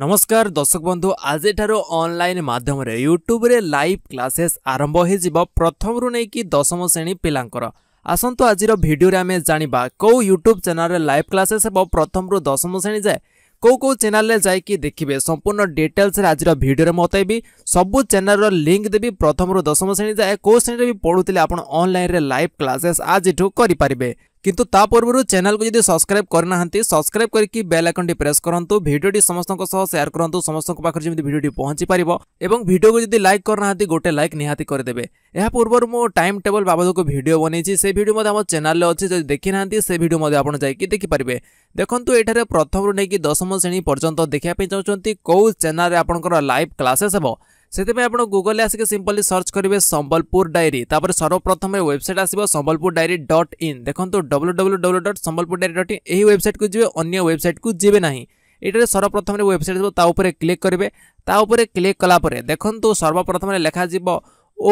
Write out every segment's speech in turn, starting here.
ନମସ୍କାର ଦର୍ଶକ ବନ୍ଧୁ ଆଜିଠାରୁ ଅନଲାଇନ୍ ମାଧ୍ୟମରେ ୟୁଟ୍ୟୁବରେ ଲାଇଭ୍ କ୍ଲାସେସ୍ ଆରମ୍ଭ ହୋଇଯିବ ପ୍ରଥମରୁ ନେଇକି ଦଶମ ଶ୍ରେଣୀ ପିଲାଙ୍କର ଆସନ୍ତୁ ଆଜିର ଭିଡ଼ିଓରେ ଆମେ ଜାଣିବା କେଉଁ ୟୁଟ୍ୟୁବ୍ ଚ୍ୟାନେଲରେ ଲାଇଭ୍ କ୍ଲାସେସ୍ ହେବ ପ୍ରଥମରୁ ଦଶମ ଶ୍ରେଣୀ ଯାଏ କେଉଁ କେଉଁ ଚ୍ୟାନେଲରେ ଯାଇକି ଦେଖିବେ ସମ୍ପୂର୍ଣ୍ଣ ଡିଟେଲ୍ସରେ ଆଜିର ଭିଡ଼ିଓରେ ମତେଇବି ସବୁ ଚ୍ୟାନେଲର ଲିଙ୍କ୍ ଦେବି ପ୍ରଥମରୁ ଦଶମ ଶ୍ରେଣୀ ଯାଏ କେଉଁ ଶ୍ରେଣୀରେ ବି ପଢ଼ୁଥିଲେ ଆପଣ ଅନଲାଇନ୍ରେ ଲାଇଭ୍ କ୍ଲାସେସ୍ ଆଜିଠୁ କରିପାରିବେ কিন্তু তা পূর্বর চ্যানেলকে যদি সবসক্রাইব করে না সবসক্রাইব করি বেল আইকনটি প্রেস করতু ভিডিওটি সমস্ত সেয়ার করতু সমস্ত পাখে যেমন ভিডিওটি পৌঁছি পাব এবং ভিডিওকে যদি লাইক করে না গোটে লাইক নিহতি করেদেবে ଏହା ପୂର୍ବରୁ ମୁଁ ଟାଇମ୍ ଟେବଲ୍ ବାବଦକୁ ଭିଡ଼ିଓ ବନେଇଛି ସେ ଭିଡ଼ିଓ ମଧ୍ୟ ଆମ ଚ୍ୟାନେଲରେ ଅଛି ଯଦି ଦେଖିନାହାନ୍ତି ସେ ଭିଡ଼ିଓ ମଧ୍ୟ ଆପଣ ଯାଇକି ଦେଖିପାରିବେ ଦେଖନ୍ତୁ ଏଠାରେ ପ୍ରଥମରୁ ନେଇକି ଦଶମ ଶ୍ରେଣୀ ପର୍ଯ୍ୟନ୍ତ ଦେଖିବା ପାଇଁ ଚାହୁଁଛନ୍ତି କେଉଁ ଚ୍ୟାନେଲରେ ଆପଣଙ୍କର ଲାଇଭ୍ କ୍ଲାସେସ୍ ହେବ ସେଥିପାଇଁ ଆପଣ ଗୁଗଲରେ ଆସିକି ସିମ୍ପଲି ସର୍ଚ୍ଚ କରିବେ ସମ୍ବଲପୁର ଡାଏରୀ ତାପରେ ସର୍ବପ୍ରଥମେ ୱେବସାଇଟ୍ ଆସିବ ସମ୍ବଲପୁର ଡାଏରୀ ଡଟ୍ ଇନ୍ ଦେଖନ୍ତୁ W W W dot Sambalpur diary dot in ଏହି ୱେବସାଇଟ୍କୁ ଯିବେ ଅନ୍ୟ ୱେବସାଇଟ୍କୁ ଯିବେ ନାହିଁ ଏଠାରେ ସର୍ବପ୍ରଥମରେ ୱେବସାଇଟ୍ ଥିବ ତା ଉପରେ କ୍ଲିକ୍ କରିବେ ତା ଉପରେ କ୍ଲିକ୍ କଲାପରେ ଦେଖନ୍ତୁ ସର୍ବପ୍ରଥମରେ ଲେଖାଯିବ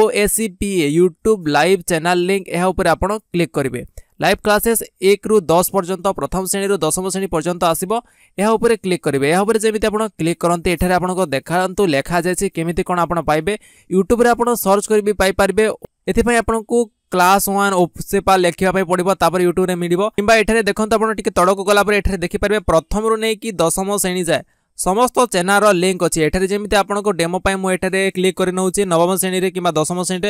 ଓ A C P A YouTube live channel link ଏହା ଉପରେ ଆପଣ କ୍ଲିକ୍ କରିବେ লাইভ ক্লাসেস এক রু দশ পর্যন্ত প্রথম শ্রেণী দশম শ্রেণী পর্যন্ত আসব এর ক্লিক করবে এর যেমি আপনার ক্লিক করতে এখানে আপনার দেখাতু লেখা যাই কেমিটি কোণ আপনার পাইবে ইউট্যুবরে আপনার সর্চ করি পাইপারে এথিপাই আপনার ক্লাস ওয়ান ওপসেপা লেখা পড়ব তাপরে ইউট্যুবরে মিলব কিংবা এখানে দেখুন আপনার টিকি তড়ক গলাপরে এখানে দেখিপারে প্রথম রু নেই দশম শ্রেণী যায় সমস্ত চেনার লিঙ্ক অছি এখানে যেমি আপনার ডেমো মু এখানে ক্লিক করে নেছি নবম শ্রেণী কিংবা দশম শ্রেণী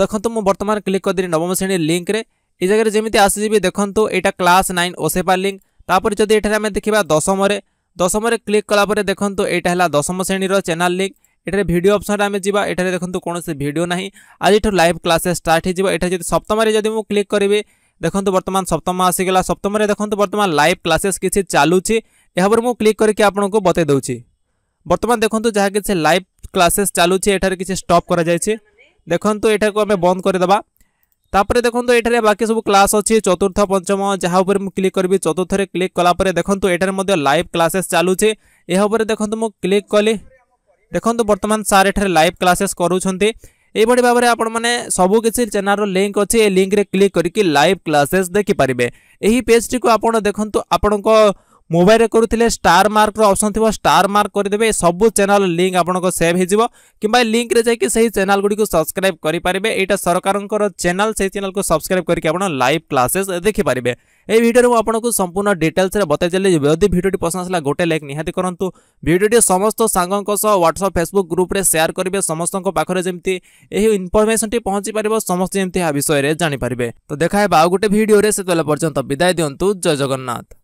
দেখুন মু বর্তমান ক্লিক করি নবম শ্রেণী লিঙ্করে এই জায়গায় যেমি আসিযি দেখু এটা ক্লাস নাইন ওসেপার লিঙ্ক তাপরে যদি এখানে আমি দেখা দশমরে দশমরে ক্লিক কলাপরে দেখুন এটা হল দশম শ্রেণীর চ্যানেল লিঙ্ক এটার ভিডিও অপসনরে আমি যা এটার দেখুন কোণী ভিডিও না আজ এঠু লাইভ ক্লাসে স্টার্ট হয়ে এটা যদি সপ্তমরে যদি মু ক্লিক করবি দেখুন বর্তমান সপ্তম আসিগলা সপ্তমরে দেখুন বর্তমান লাইভ ক্লাসেস কিছু চালুছি এবার মু ক্লিক করি আপনার বতাই দেছি বর্তমান দেখুন যা কিছু লাইভ ক্লাসেস চালুছি এটার কিছু স্টপ করা যাই দেখুন এটাকে আমি বন্ধ করে দেবা তাপরে দেখুন এটার বাকি সব ক্লাস অছি চতুর্থ পঞ্চম যা উপরে মু ক্লিক করবি চতুর্থরে ক্লিক কলাপরে দেখুন এটার মধ্যে লাইভ ক্লাসেস চালুছে এ উপরে দেখুন মু ক্লিক কলি দেখুন বর্তমান স্যার এখানে লাইভ ক্লাসেস করছেন এইভাবে ভাবে আপনার মানে সবুকিছি চ্যানেলর লিঙ্ক অছে এই লিঙ্করে ক্লিক করি লাইভ ক্লাসেস দেখিপারে এই পেজটি আপনার দেখুন আপনার মোবাইলে করুলে স্টার মার্কর অপসন থাকবে স্টার মার্ক করেদেবে সবু চ্যানেল লিঙ্ক আপনার সেভ হয়ে যাব কিংবা লিঙ্করে যাই সেই চ্যানেল গুড়ি সবসক্রাইব করে পারে এইটা সরকারঙ্কর চ্যানেল সেই চ্যানেল সবসক্রাইব করি আপনার লাইভ ক্লাসেস দেখিপারে এই ভিডিওরে মু আপনার সম্পূর্ণ ডিটেলসে বতাই দেলি যদি ভিডিওটি পসন্দ আসলে গোটে লাইক নিহতি করতু ভিডিওটি সমস্ত সাঙ্গঙ্ সহ হোয়াটসঅপ ফেসবুক গ্রুপে সেয়ার করবে সমস্ত পাখে যেমি এই ইনফরমেশনটি পৌঁছি পাব সমস্ত যেমি বিষয়ে জাঁপারে তো দেখা হবে আউ গোটে ভিডিওরে সেতলে পর্যন্ত বিদায় দিও জয় জগন্নাথ